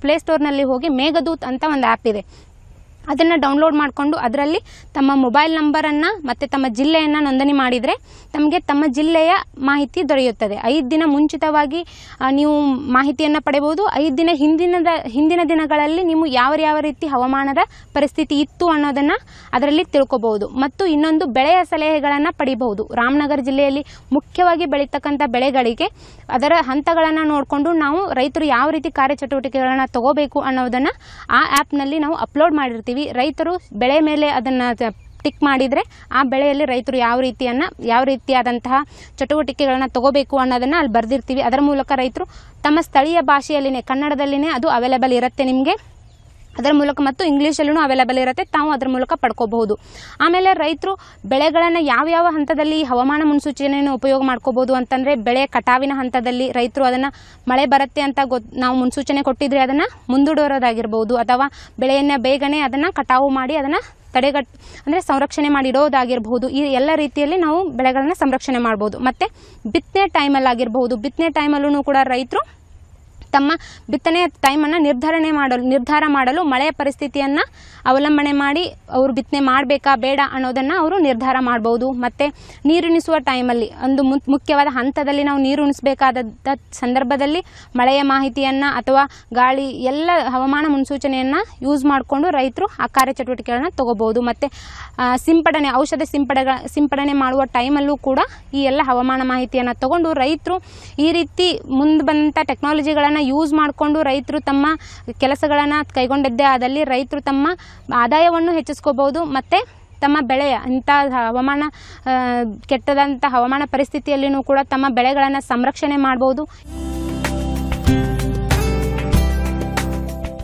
ಪ್ಲೇಸ್ಟೋರ್ನಲ್ಲಿ ಹೋಗಿ ಮೇಘದೂತ್ ಅಂತ ಒಂದು ಆ್ಯಪ್ ಇದೆ ಅದನ್ನು ಡೌನ್ಲೋಡ್ ಮಾಡಿಕೊಂಡು ಅದರಲ್ಲಿ ತಮ್ಮ ಮೊಬೈಲ್ ನಂಬರನ್ನು ಮತ್ತು ತಮ್ಮ ಜಿಲ್ಲೆಯನ್ನು ನೋಂದಣಿ ಮಾಡಿದರೆ ತಮಗೆ ತಮ್ಮ ಜಿಲ್ಲೆಯ ಮಾಹಿತಿ ದೊರೆಯುತ್ತದೆ ಐದು ದಿನ ಮುಂಚಿತವಾಗಿ ನೀವು ಮಾಹಿತಿಯನ್ನು ಪಡೆಯಬಹುದು ಐದು ದಿನ ಹಿಂದಿನದ ಹಿಂದಿನ ದಿನಗಳಲ್ಲಿ ನೀವು ಯಾವ ಯಾವ ರೀತಿ ಹವಾಮಾನದ ಪರಿಸ್ಥಿತಿ ಇತ್ತು ಅನ್ನೋದನ್ನು ಅದರಲ್ಲಿ ತಿಳ್ಕೊಬೋದು ಮತ್ತು ಇನ್ನೊಂದು ಬೆಳೆಯ ಸಲಹೆಗಳನ್ನು ಪಡಿಬಹುದು ರಾಮನಗರ ಜಿಲ್ಲೆಯಲ್ಲಿ ಮುಖ್ಯವಾಗಿ ಬೆಳೀತಕ್ಕಂಥ ಬೆಳೆಗಳಿಗೆ ಅದರ ಹಂತಗಳನ್ನು ನೋಡಿಕೊಂಡು ನಾವು ರೈತರು ಯಾವ ರೀತಿ ಕಾರ್ಯಚಟುವಟಿಕೆಗಳನ್ನು ತಗೋಬೇಕು ಅನ್ನೋದನ್ನು ಆ ಆ್ಯಪ್ನಲ್ಲಿ ನಾವು ಅಪ್ಲೋಡ್ ಮಾಡಿರ್ತೀವಿ ಮಾಡ್ತೀವಿ ರೈತರು ಬೆಳೆ ಮೇಲೆ ಅದನ್ನು ಟಿಕ್ ಮಾಡಿದರೆ ಆ ಬೆಳೆಯಲ್ಲಿ ರೈತರು ಯಾವ ರೀತಿಯನ್ನು ಯಾವ ರೀತಿಯಾದಂತಹ ಚಟುವಟಿಕೆಗಳನ್ನ ತಗೋಬೇಕು ಅನ್ನೋದನ್ನು ಅಲ್ಲಿ ಬರೆದಿರ್ತೀವಿ ಅದರ ಮೂಲಕ ರೈತರು ತಮ್ಮ ಸ್ಥಳೀಯ ಭಾಷೆಯಲ್ಲಿನೇ ಕನ್ನಡದಲ್ಲಿನೇ ಅದು ಅವೈಲೇಬಲ್ ಇರುತ್ತೆ ನಿಮಗೆ ಅದರ ಮೂಲಕ ಮತ್ತು ಇಂಗ್ಲೀಷಲ್ಲೂ ಅವೈಲೇಬಲ್ ಇರುತ್ತೆ ತಾವು ಅದರ ಮೂಲಕ ಪಡ್ಕೋಬಹುದು ಆಮೇಲೆ ರೈತರು ಬೆಳೆಗಳನ್ನು ಯಾವ ಯಾವ ಹಂತದಲ್ಲಿ ಹವಾಮಾನ ಮುನ್ಸೂಚನೆಯನ್ನು ಉಪಯೋಗ ಮಾಡ್ಕೋಬಹುದು ಅಂತಂದರೆ ಬೆಳೆ ಕಟಾವಿನ ಹಂತದಲ್ಲಿ ರೈತರು ಅದನ್ನು ಮಳೆ ಬರುತ್ತೆ ಅಂತ ಗೊತ್ತು ನಾವು ಮುನ್ಸೂಚನೆ ಕೊಟ್ಟಿದ್ರೆ ಅದನ್ನು ಮುಂದೂಡೋರೋದಾಗಿರ್ಬೋದು ಅಥವಾ ಬೆಳೆಯನ್ನು ಬೇಗನೆ ಅದನ್ನು ಕಟಾವು ಮಾಡಿ ಅದನ್ನು ತಡೆಗಟ್ ಅಂದರೆ ಸಂರಕ್ಷಣೆ ಮಾಡಿಡೋದಾಗಿರ್ಬೋದು ಈ ಎಲ್ಲ ರೀತಿಯಲ್ಲಿ ನಾವು ಬೆಳೆಗಳನ್ನು ಸಂರಕ್ಷಣೆ ಮಾಡ್ಬೋದು ಮತ್ತು ಬಿತ್ತನೆ ಟೈಮಲ್ಲಿ ಬಿತ್ತನೆ ಟೈಮಲ್ಲೂ ಕೂಡ ರೈತರು ತಮ್ಮ ಬಿತ್ತನೆ ಟೈಮನ್ನು ನಿರ್ಧಾರಣೆ ಮಾಡಲು ನಿರ್ಧಾರ ಮಾಡಲು ಮಳೆಯ ಪರಿಸ್ಥಿತಿಯನ್ನು ಅವಲಂಬನೆ ಮಾಡಿ ಅವರು ಬಿತ್ತನೆ ಮಾಡಬೇಕಾ ಬೇಡ ಅನ್ನೋದನ್ನು ಅವರು ನಿರ್ಧಾರ ಮಾಡ್ಬೋದು ಮತ್ತು ನೀರುಣಿಸುವ ಟೈಮಲ್ಲಿ ಒಂದು ಮುಖ್ಯವಾದ ಹಂತದಲ್ಲಿ ನಾವು ನೀರುಣಿಸಬೇಕಾದ ಸಂದರ್ಭದಲ್ಲಿ ಮಳೆಯ ಮಾಹಿತಿಯನ್ನು ಅಥವಾ ಗಾಳಿ ಎಲ್ಲ ಹವಾಮಾನ ಮುನ್ಸೂಚನೆಯನ್ನು ಯೂಸ್ ಮಾಡಿಕೊಂಡು ರೈತರು ಆ ಕಾರ್ಯಚಟುವಟಿಕೆಗಳನ್ನ ತಗೋಬೋದು ಮತ್ತು ಸಿಂಪಡಣೆ ಔಷಧ ಸಿಂಪಡಗಳ ಸಿಂಪಡಣೆ ಮಾಡುವ ಟೈಮಲ್ಲೂ ಕೂಡ ಈ ಎಲ್ಲ ಹವಾಮಾನ ಮಾಹಿತಿಯನ್ನು ತಗೊಂಡು ರೈತರು ಈ ರೀತಿ ಮುಂದೆ ಬಂದಂಥ ಟೆಕ್ನಾಲಜಿಗಳನ್ನು ಯೂಸ್ ಮಾಡಿಕೊಂಡು ರೈತರು ತಮ್ಮ ಕೆಲಸಗಳನ್ನು ಕೈಗೊಂಡಿದ್ದೇ ಆದಲ್ಲಿ ರೈತರು ತಮ್ಮ ಆದಾಯವನ್ನು ಹೆಚ್ಚಿಸ್ಕೋಬಹುದು ಮತ್ತು ತಮ್ಮ ಬೆಳೆಯ ಇಂಥ ಹವಾಮಾನ ಕೆಟ್ಟದಂಥ ಹವಾಮಾನ ಪರಿಸ್ಥಿತಿಯಲ್ಲಿಯೂ ಕೂಡ ತಮ್ಮ ಬೆಳೆಗಳನ್ನು ಸಂರಕ್ಷಣೆ ಮಾಡಬಹುದು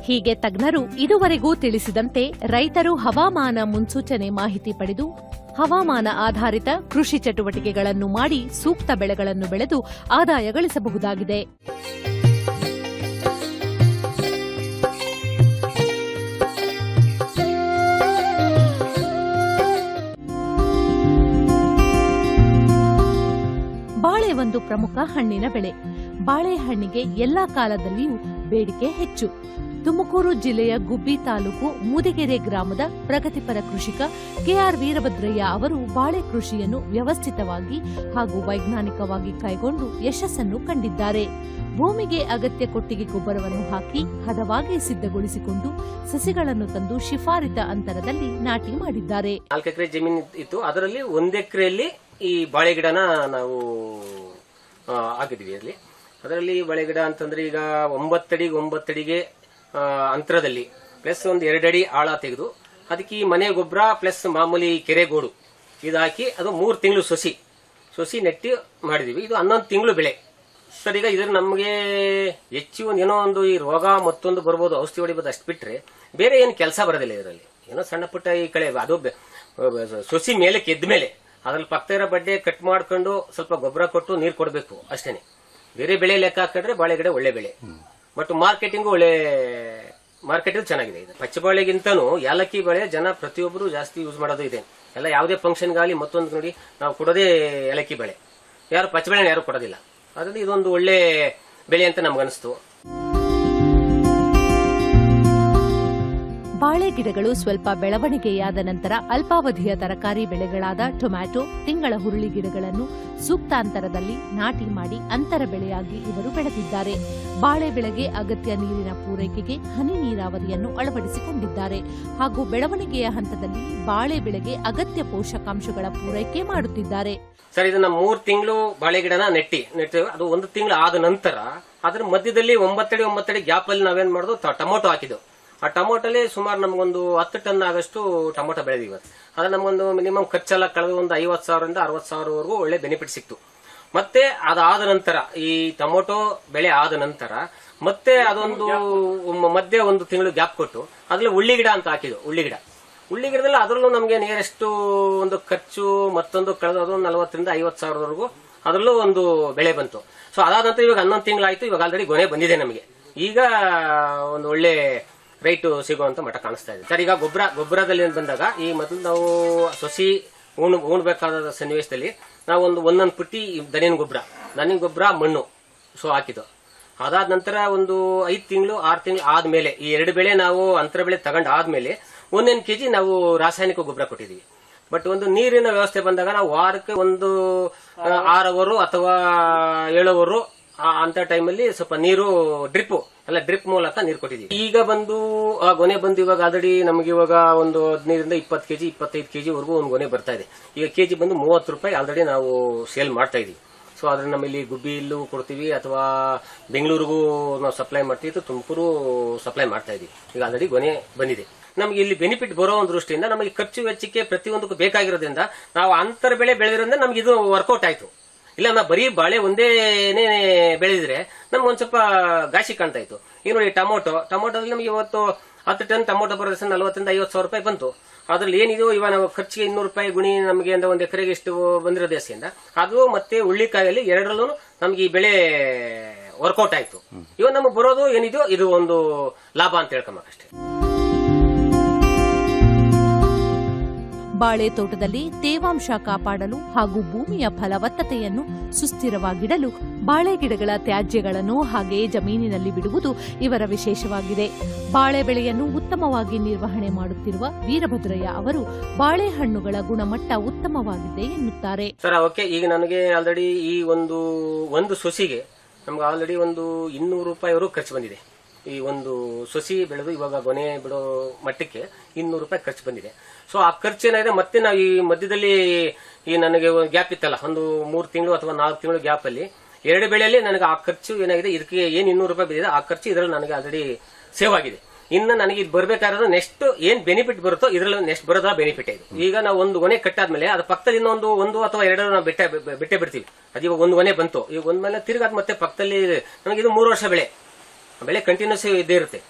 ಹೀಗೆ ತಜ್ಞರು ಇದುವರೆಗೂ ತಿಳಿಸಿದಂತೆ ರೈತರು ಹವಾಮಾನ ಮುನ್ಸೂಚನೆ ಮಾಹಿತಿ ಪಡೆದು ಹವಾಮಾನ ಆಧಾರಿತ ಕೃಷಿ ಚಟುವಟಿಕೆಗಳನ್ನು ಮಾಡಿ ಸೂಕ್ತ ಬೆಳೆಗಳನ್ನು ಬೆಳೆದು ಆದಾಯ ಗಳಿಸಬಹುದಾಗಿದೆ ಒಂದು ಪ್ರಮುಖ ಹಣ್ಣಿನ ಬೆಳೆ ಬಾಳೆಹಣ್ಣಿಗೆ ಎಲ್ಲಾ ಕಾಲದಲ್ಲಿಯೂ ಬೇಡಿಕೆ ಹೆಚ್ಚು ತುಮಕೂರು ಜಿಲ್ಲೆಯ ಗುಬ್ಬಿ ತಾಲೂಕು ಮೂದಿಗೆರೆ ಗ್ರಾಮದ ಪ್ರಗತಿಪರ ಕೃಷಿಕ ಕೆಆರ್ ವೀರಭದ್ರಯ್ಯ ಅವರು ಬಾಳೆ ಕೃಷಿಯನ್ನು ವ್ಯವಸ್ಥಿತವಾಗಿ ಹಾಗೂ ವೈಜ್ಞಾನಿಕವಾಗಿ ಕೈಗೊಂಡು ಯಶಸ್ಸನ್ನು ಕಂಡಿದ್ದಾರೆ ಭೂಮಿಗೆ ಅಗತ್ಯ ಕೊಟ್ಟಿಗೆ ಗೊಬ್ಬರವನ್ನು ಹಾಕಿ ಹದವಾಗಿ ಸಿದ್ಧಗೊಳಿಸಿಕೊಂಡು ಸಸಿಗಳನ್ನು ತಂದು ಶಿಫಾರಿತ ಅಂತರದಲ್ಲಿ ನಾಟಿ ಮಾಡಿದ್ದಾರೆ ಜಮೀನು ಇತ್ತು ಅದರಲ್ಲಿ ಒಂದು ಎಕರೆಯಲ್ಲಿ ಈ ಬಾಳೆ ಗಿಡನ ನಾವು ಹಾಕಿದ್ದೀವಿ ಅಲ್ಲಿ ಅದರಲ್ಲಿ ಬಳೆಗಿಡ ಅಂತಂದ್ರೆ ಈಗ ಒಂಬತ್ತಡಿ ಒಂಬತ್ತಡಿಗೆ ಅಂತರದಲ್ಲಿ ಪ್ಲಸ್ ಒಂದು ಎರಡಡಿ ಆಳ ತೆಗೆದು ಅದಕ್ಕೆ ಈ ಮನೆ ಗೊಬ್ಬರ ಪ್ಲಸ್ ಮಾಮೂಲಿ ಕೆರೆಗೋಡು ಇದಾಕಿ ಅದು ಮೂರು ತಿಂಗಳು ಸೊಸಿ ಸೊಸಿ ನೆಟ್ಟಿ ಮಾಡಿದೀವಿ ಇದು ಹನ್ನೊಂದು ತಿಂಗಳು ಬೆಳೆ ಸರ್ ಈಗ ಇದ್ರ ನಮಗೆ ಹೆಚ್ಚು ಏನೋ ಒಂದು ಈ ರೋಗ ಮತ್ತೊಂದು ಬರ್ಬೋದು ಔಷಧಿ ಹೊಡಿಬೋದು ಅಷ್ಟು ಬಿಟ್ಟರೆ ಬೇರೆ ಏನು ಕೆಲಸ ಬರೋದಿಲ್ಲ ಇದರಲ್ಲಿ ಏನೋ ಸಣ್ಣ ಪುಟ್ಟ ಈ ಕಳೆ ಅದು ಸೊಸಿ ಮೇಲೆ ಕೆದ್ದ ಮೇಲೆ ಅದ್ರಲ್ಲಿ ಪಕ್ಕ ಇರೋ ಬಡ್ಡೆ ಕಟ್ ಮಾಡ್ಕೊಂಡು ಸ್ವಲ್ಪ ಗೊಬ್ಬರ ಕೊಟ್ಟು ನೀರು ಕೊಡಬೇಕು ಅಷ್ಟೇನೆ ಬೇರೆ ಬೆಳೆ ಲೆಕ್ಕ ಹಾಕಿದ್ರೆ ಬಾಳೆಗಡೆ ಒಳ್ಳೆ ಬೆಳೆ ಬಟ್ ಮಾರ್ಕೆಟಿಂಗು ಒಳ್ಳೆ ಮಾರ್ಕೆಟ್ ಚೆನ್ನಾಗಿದೆ ಇದು ಪಚ್ಚಬಾಳೆಗಿಂತನೂ ಏಲಕ್ಕಿ ಬೆಳೆ ಜನ ಪ್ರತಿಯೊಬ್ಬರು ಜಾಸ್ತಿ ಯೂಸ್ ಮಾಡೋದು ಇದೆ ಎಲ್ಲ ಯಾವುದೇ ಫಂಕ್ಷನ್ಗಾಗಲಿ ಮತ್ತೊಂದು ನೋಡಿ ನಾವು ಕೊಡೋದೇ ಏಲಕ್ಕಿ ಬೆಳೆ ಯಾರು ಪಚ್ಚಬಾಳೆನ ಯಾರು ಕೊಡೋದಿಲ್ಲ ಅದರಿಂದ ಇದೊಂದು ಒಳ್ಳೆ ಬೆಳೆ ಅಂತ ನಮ್ಗನಿಸ್ತು ಬಾಳೆ ಗಿಡಗಳು ಸ್ವಲ್ಪ ಬೆಳವಣಿಗೆಯಾದ ನಂತರ ಅಲ್ಪಾವಧಿಯ ತರಕಾರಿ ಬೆಳೆಗಳಾದ ಟೊಮ್ಯಾಟೊ ತಿಂಗಳ ಹುರುಳಿ ಗಿಡಗಳನ್ನು ಸೂಕ್ತಾಂತರದಲ್ಲಿ ನಾಟಿ ಮಾಡಿ ಅಂತರ ಬೆಳೆಯಾಗಿ ಇವರು ಬೆಳೆದಿದ್ದಾರೆ ಬಾಳೆ ಬೆಳೆಗೆ ಅಗತ್ಯ ನೀರಿನ ಪೂರೈಕೆಗೆ ಹನಿ ನೀರಾವರಿಯನ್ನು ಅಳವಡಿಸಿಕೊಂಡಿದ್ದಾರೆ ಹಾಗೂ ಬೆಳವಣಿಗೆಯ ಹಂತದಲ್ಲಿ ಬಾಳೆ ಬೆಳೆಗೆ ಅಗತ್ಯ ಪೋಷಕಾಂಶಗಳ ಪೂರೈಕೆ ಮಾಡುತ್ತಿದ್ದಾರೆ ಸರ್ ಇದನ್ನ ಮೂರು ತಿಂಗಳು ಬಾಳೆ ಗಿಡನ ನೆಟ್ಟಿ ನೆಟ್ಟಿ ಅದು ಒಂದು ತಿಂಗಳು ಆದ ನಂತರ ಅದರ ಮಧ್ಯದಲ್ಲಿ ಒಂಬತ್ತಡಿ ಒಂಬತ್ತಡಿ ಗ್ಯಾಪ್ ಅಲ್ಲಿ ನಾವೇನ್ ಮಾಡುದು ಟೊಮೊಟೊ ಹಾಕಿದ್ದು ಆ ಟೊಮೊಟೊಲಿ ಸುಮಾರು ನಮಗೊಂದು ಹತ್ತು ಟನ್ ಆಗಷ್ಟು ಟೊಮೊಟೊ ಬೆಳೆದಿವಿ ಅದ್ರ ನಮಗೊಂದು ಮಿನಿಮಮ್ ಖರ್ಚೆಲ್ಲ ಕಳೆದು ಒಂದು ಐವತ್ತು ಸಾವಿರದಿಂದ ಅರವತ್ತು ಸಾವಿರವರೆಗೂ ಒಳ್ಳೆ ಬೆನಿಫಿಟ್ ಸಿಕ್ತು ಮತ್ತೆ ಅದಾದ ನಂತರ ಈ ಟೊಮೊಟೊ ಬೆಳೆ ಆದ ನಂತರ ಮತ್ತೆ ಅದೊಂದು ಮಧ್ಯೆ ಒಂದು ತಿಂಗಳು ಗ್ಯಾಪ್ ಕೊಟ್ಟು ಅದ್ರಲ್ಲಿ ಉಳ್ಳಿ ಗಿಡ ಅಂತ ಹಾಕಿದ್ರು ಉಳ್ಳಿ ಗಿಡ ಹುಳ್ಳಿ ಗಿಡದಲ್ಲಿ ಅದರಲ್ಲೂ ನಮಗೆ ನಿಯರೆಸ್ಟ್ ಒಂದು ಖರ್ಚು ಮತ್ತೊಂದು ಕಳೆದು ಅದೊಂದು ನಲವತ್ತರಿಂದ ಐವತ್ತು ಸಾವಿರದವರೆಗೂ ಅದರಲ್ಲೂ ಒಂದು ಬೆಳೆ ಬಂತು ಸೊ ಅದಾದ ನಂತರ ಇವಾಗ ಹನ್ನೊಂದು ತಿಂಗಳಾಯ್ತು ಇವಾಗ ಆಲ್ರೆಡಿ ಗೊನೆ ಬಂದಿದೆ ನಮಗೆ ಈಗ ಒಂದು ಒಳ್ಳೆ ರೈಟ್ ಸಿಗುವಂತ ಮಠ ಕಾಣಿಸ್ತಾ ಇದೆ ಸರ್ ಈಗ ಗೊಬ್ಬರ ಗೊಬ್ಬರದಲ್ಲಿ ಬಂದಾಗ ಈ ಮೊದಲು ನಾವು ಸೊಸಿ ಉಣ ಉಣ್ಬೇಕಾದ ಸನ್ನಿವೇಶದಲ್ಲಿ ನಾವೊಂದು ಒಂದೊಂದು ಪುಟ್ಟಿ ದನಿನ ಗೊಬ್ಬರ ದನಿನ ಗೊಬ್ಬರ ಮಣ್ಣು ಸೊ ಹಾಕಿದ್ದು ಅದಾದ ನಂತರ ಒಂದು ಐದು ತಿಂಗಳು ಆರು ತಿಂಗಳು ಆದ್ಮೇಲೆ ಈ ಎರಡು ಬೆಳೆ ನಾವು ಅಂತರ ಬೆಳೆ ತಗೊಂಡು ಆದ್ಮೇಲೆ ಒಂದೊಂದು ಕೆಜಿ ನಾವು ರಾಸಾಯನಿಕ ಗೊಬ್ಬರ ಕೊಟ್ಟಿದೀವಿ ಬಟ್ ಒಂದು ನೀರಿನ ವ್ಯವಸ್ಥೆ ಬಂದಾಗ ನಾವು ವಾರಕ್ಕೆ ಒಂದು ಆರವರು ಅಥವಾ ಏಳು ಅವರು ಅಂತ ಟೈಮಲ್ಲಿ ಸ್ವಲ್ಪ ನೀರು ಡ್ರಿಪ್ ಅಲ್ಲ ಡ್ರಿಪ್ ಮೂಲಕ ನೀರು ಕೊಟ್ಟಿದ್ದೀವಿ ಈಗ ಬಂದು ಆ ಗೊನೆ ಬಂದು ಇವಾಗ ಆಲ್ರೆಡಿ ನಮಗೆ ಇವಾಗ ಒಂದು ಹದಿನೈದರಿಂದ ಇಪ್ಪತ್ತು ಕೆಜಿ ಇಪ್ಪತ್ತೈದು ವರೆಗೂ ಒಂದು ಗೊನೆ ಬರ್ತಾ ಇದೆ ಈಗ ಕೆಜಿ ಬಂದು ಮೂವತ್ತು ರೂಪಾಯಿ ಆಲ್ರೆಡಿ ನಾವು ಸೇಲ್ ಮಾಡ್ತಾ ಇದೀವಿ ಸೊ ಆದ್ರೆ ನಮ್ಮಲ್ಲಿ ಗುಬ್ಬಿಲ್ಲೂ ಕೊಡ್ತೀವಿ ಅಥವಾ ಬೆಂಗಳೂರಿಗೂ ನಾವು ಸಪ್ಲೈ ಮಾಡ್ತೀವಿ ತುಮಕೂರು ಸಪ್ಲೈ ಮಾಡ್ತಾ ಇದೀವಿ ಈಗ ಆಲ್ರೆಡಿ ಗೊನೆ ಬಂದಿದೆ ನಮಗೆ ಇಲ್ಲಿ ಬೆನಿಫಿಟ್ ಬರೋ ಒಂದು ದೃಷ್ಟಿಯಿಂದ ನಮಗೆ ಖರ್ಚು ವೆಚ್ಚಕ್ಕೆ ಪ್ರತಿಯೊಂದಕ್ಕೂ ಬೇಕಾಗಿರೋದ್ರಿಂದ ನಾವು ಅಂತರ ಬೆಳೆ ಬೆಳೆದ್ರಿಂದ ನಮ್ಗೆ ಇದು ವರ್ಕೌಟ್ ಆಯಿತು ಇಲ್ಲ ನಾ ಬರೀ ಬಾಳೆ ಒಂದೇನೇ ಬೆಳೆದ್ರೆ ನಮ್ಗೆ ಒಂದ್ ಸ್ವಲ್ಪ ಗಾಸಿ ಕಾಣ್ತಾ ಇತ್ತು ಈಗ ನೋಡಿ ಟೊಮೊಟೊ ಟೊಮೊಟೊ ನಮಗೆ ಇವತ್ತು ಹತ್ತು ಟನ್ ಟೊಮೊಟೊ ಬರೋದ್ರೆ ನಲ್ವತ್ತರಿಂದ ಐವತ್ತು ಸಾವಿರ ರೂಪಾಯಿ ಬಂತು ಅದ್ರಲ್ಲಿ ಏನಿದೆಯೋ ಇವಾಗ ನಾವು ಖರ್ಚಿಗೆ ಇನ್ನೂರು ರೂಪಾಯಿ ಗುಣಿ ನಮಗೆ ಅಂದ್ರೆ ಒಂದು ಎಕರೆಗೆ ಎಷ್ಟು ಬಂದಿರೋ ದೇಶದಿಂದ ಅದು ಮತ್ತೆ ಉಳ್ಳಿಕಾಯಲ್ಲಿ ಎರಡರಲ್ಲೂ ನಮ್ಗೆ ಈ ಬೆಳೆ ವರ್ಕೌಟ್ ಆಯ್ತು ಇವಾಗ ನಮ್ಗೆ ಬರೋದು ಏನಿದೆಯೋ ಇದು ಒಂದು ಲಾಭ ಅಂತ ಹೇಳ್ಕೊಂಬಕ್ಕಷ್ಟೇ ಅಷ್ಟೇ ಬಾಳೆ ತೋಟದಲ್ಲಿ ತೇವಾಂಶ ಕಾಪಾಡಲು ಹಾಗೂ ಭೂಮಿಯ ಫಲವತ್ತತೆಯನ್ನು ಸುಸ್ಥಿರವಾಗಿಡಲು ಬಾಳೆ ಗಿಡಗಳ ತ್ಯಾಜ್ಯಗಳನ್ನು ಹಾಗೆಯೇ ಜಮೀನಿನಲ್ಲಿ ಬಿಡುವುದು ಇವರ ವಿಶೇಷವಾಗಿದೆ ಬಾಳೆ ಬೆಳೆಯನ್ನು ಉತ್ತಮವಾಗಿ ನಿರ್ವಹಣೆ ಮಾಡುತ್ತಿರುವ ವೀರಭದ್ರಯ್ಯ ಅವರು ಬಾಳೆಹಣ್ಣುಗಳ ಗುಣಮಟ್ಟ ಉತ್ತಮವಾಗಿದೆ ಎನ್ನುತ್ತಾರೆ ಸರ್ ಓಕೆ ಈಗ ನನಗೆ ಆಲ್ರೆಡಿ ಈ ಒಂದು ಒಂದು ಸೊಸಿಗೆ ನಮ್ಗೆ ಆಲ್ರೆಡಿ ಒಂದು ಇನ್ನೂರು ರೂಪಾಯಿ ಖರ್ಚು ಬಂದಿದೆ ಈ ಒಂದು ಸೊಸಿ ಬೆಳೆದು ಇವಾಗ ಕೊನೆ ಬಿಡೋ ಮಟ್ಟಕ್ಕೆ ಇನ್ನೂರು ರೂಪಾಯಿ ಖರ್ಚು ಬಂದಿದೆ ಸೊ ಆ ಖರ್ಚು ಏನಾಗಿದೆ ಮತ್ತೆ ನಾವು ಈ ಮಧ್ಯದಲ್ಲಿ ಈ ನನಗೆ ಗ್ಯಾಪ್ ಇತ್ತಲ್ಲ ಒಂದು ಮೂರು ತಿಂಗಳು ಅಥವಾ ನಾಲ್ಕು ತಿಂಗಳು ಗ್ಯಾಪ್ ಅಲ್ಲಿ ಎರಡು ಬೆಳೆಯಲ್ಲಿ ನನಗೆ ಆ ಖರ್ಚು ಏನಾಗಿದೆ ಇದಕ್ಕೆ ಏನು ಇನ್ನೂರು ರೂಪಾಯಿ ಬಿದ್ದಿದೆ ಆ ಖರ್ಚು ಇದರಲ್ಲಿ ನನಗೆ ಆಲ್ರೆಡಿ ಸೇವ್ ಆಗಿದೆ ಇನ್ನು ನನಗೆ ಇದು ಬರಬೇಕಾದ್ರೆ ನೆಕ್ಸ್ಟ್ ಏನ್ ಬೆನಿಫಿಟ್ ಬರುತ್ತೋ ಇದರಲ್ಲಿ ನೆಕ್ಸ್ಟ್ ಬರೋದ ಬೆನಿಫಿಟ್ ಇದು ಈಗ ನಾವು ಒಂದು ಒನೆ ಕಟ್ಟಾದ್ಮೇಲೆ ಅದ ಪಕ್ಕದಲ್ಲಿ ಇನ್ನೊಂದು ಒಂದು ಅಥವಾ ಎರಡರ ನಾವು ಬೆಟ್ಟ ಬೆಟ್ಟೆ ಬಿಡ್ತೀವಿ ಅದು ಇವಾಗ ಒಂದು ಒನೆ ಬಂತು ಈಗ ಒಂದ್ಮೇಲೆ ತಿರ್ಗಾದ ಮತ್ತೆ ಪಕ್ಕದಲ್ಲಿ ನನಗೆ ಇದು ಮೂರು ವರ್ಷ ಬೆಳೆ ಬೆಳೆ ಕಂಟಿನ್ಯೂಸ್ ಇದ್ದೇ ಇರುತ್ತೆ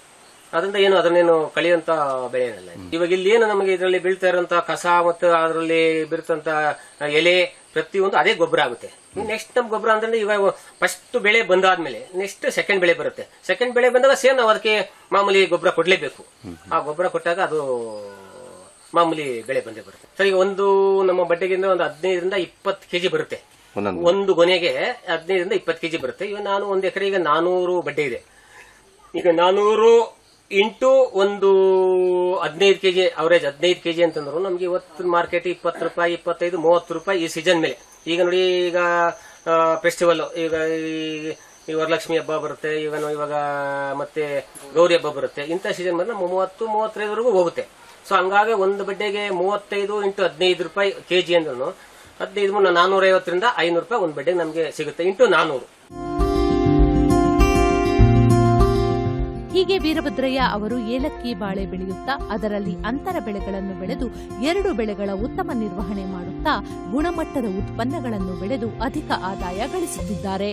ಅದರಿಂದ ಏನು ಅದನ್ನೇನು ಕಳೆಯುವಂತ ಬೆಳೆ ಏನಲ್ಲ ಇವಾಗ ಇಲ್ಲಿ ಏನು ನಮಗೆ ಇದರಲ್ಲಿ ಬೀಳ್ತಾ ಇರುವಂತಹ ಕಸ ಮತ್ತು ಅದರಲ್ಲಿ ಬೀರ್ತಂತ ಎಲೆ ಪ್ರತಿಯೊಂದು ಅದೇ ಗೊಬ್ಬರ ಆಗುತ್ತೆ ನೆಕ್ಸ್ಟ್ ನಮ್ ಗೊಬ್ಬರ ಅಂದ್ರೆ ಇವಾಗ ಫಸ್ಟ್ ಬೆಳೆ ಬಂದಾದ್ಮೇಲೆ ನೆಕ್ಸ್ಟ್ ಸೆಕೆಂಡ್ ಬೆಳೆ ಬರುತ್ತೆ ಸೆಕೆಂಡ್ ಬೆಳೆ ಬಂದಾಗ ಸೇಮ್ ನಾವು ಅದಕ್ಕೆ ಮಾಮೂಲಿ ಗೊಬ್ಬರ ಕೊಡ್ಲೇಬೇಕು ಆ ಗೊಬ್ಬರ ಕೊಟ್ಟಾಗ ಅದು ಮಾಮೂಲಿ ಬೆಳೆ ಬಂದೇ ಬರುತ್ತೆ ಸರಿ ಒಂದು ನಮ್ಮ ಬಡ್ಡೆಗಿಂತ ಒಂದು ಹದಿನೈದರಿಂದ ಇಪ್ಪತ್ತು ಕೆಜಿ ಬರುತ್ತೆ ಒಂದು ಗೊನೆಗೆ ಹದಿನೈದರಿಂದ ಇಪ್ಪತ್ತು ಕೆಜಿ ಬರುತ್ತೆ ಈಗ ನಾನು ಎಕರೆ ಈಗ ನಾನೂರು ಬಡ್ಡೆ ಇದೆ ಈಗ ನಾನೂರು ಇಂಟು ಒಂದು ಹದಿನೈದು ಕೆ ಜಿ ಅವರೇಜ್ ಹದಿನೈದು ಕೆ ಜಿ ಅಂತಂದ್ರು ನಮ್ಗೆ ಇವತ್ತು ಮಾರ್ಕೆಟ್ ಇಪ್ಪತ್ತು ರೂಪಾಯಿ ಇಪ್ಪತ್ತೈದು ಮೂವತ್ತು ರೂಪಾಯಿ ಈ ಸೀಸನ್ ಮೇಲೆ ಈಗ ನೋಡಿ ಈಗ ಫೆಸ್ಟಿವಲ್ ಈಗ ಈ ವರಲಕ್ಷ್ಮಿ ಹಬ್ಬ ಬರುತ್ತೆ ಇವನು ಇವಾಗ ಮತ್ತೆ ಗೌರಿ ಹಬ್ಬ ಬರುತ್ತೆ ಇಂಥ ಸೀಸನ್ ಬಂದ್ರೆ ಮೂವತ್ತು ಮೂವತ್ತೈದವರೆಗೂ ಹೋಗುತ್ತೆ ಸೊ ಹಂಗಾಗಿ ಒಂದು ಬಡ್ಡೆಗೆ ಮೂವತ್ತೈದು ಇಂಟು ಹದಿನೈದು ರೂಪಾಯಿ ಕೆ ಜಿ ಅಂದ್ರೂ ಹದಿನೈದು ನಾನೂರೈವತ್ತರಿಂದ ಐನೂರು ರೂಪಾಯಿ ಒಂದು ಬಡ್ಡೆಗೆ ನಮಗೆ ಸಿಗುತ್ತೆ ಇಂಟು ನಾನೂರು ಹೀಗೆ ವೀರಭದ್ರಯ್ಯ ಅವರು ಏಲಕ್ಕಿ ಬಾಳೆ ಬೆಳೆಯುತ್ತಾ ಅದರಲ್ಲಿ ಅಂತರ ಬೆಳೆಗಳನ್ನು ಬೆಳೆದು ಎರಡು ಬೆಳೆಗಳ ಉತ್ತಮ ನಿರ್ವಹಣೆ ಮಾಡುತ್ತಾ ಗುಣಮಟ್ಟದ ಉತ್ಪನ್ನಗಳನ್ನು ಬೆಳೆದು ಅಧಿಕ ಆದಾಯ ಗಳಿಸುತ್ತಿದ್ದಾರೆ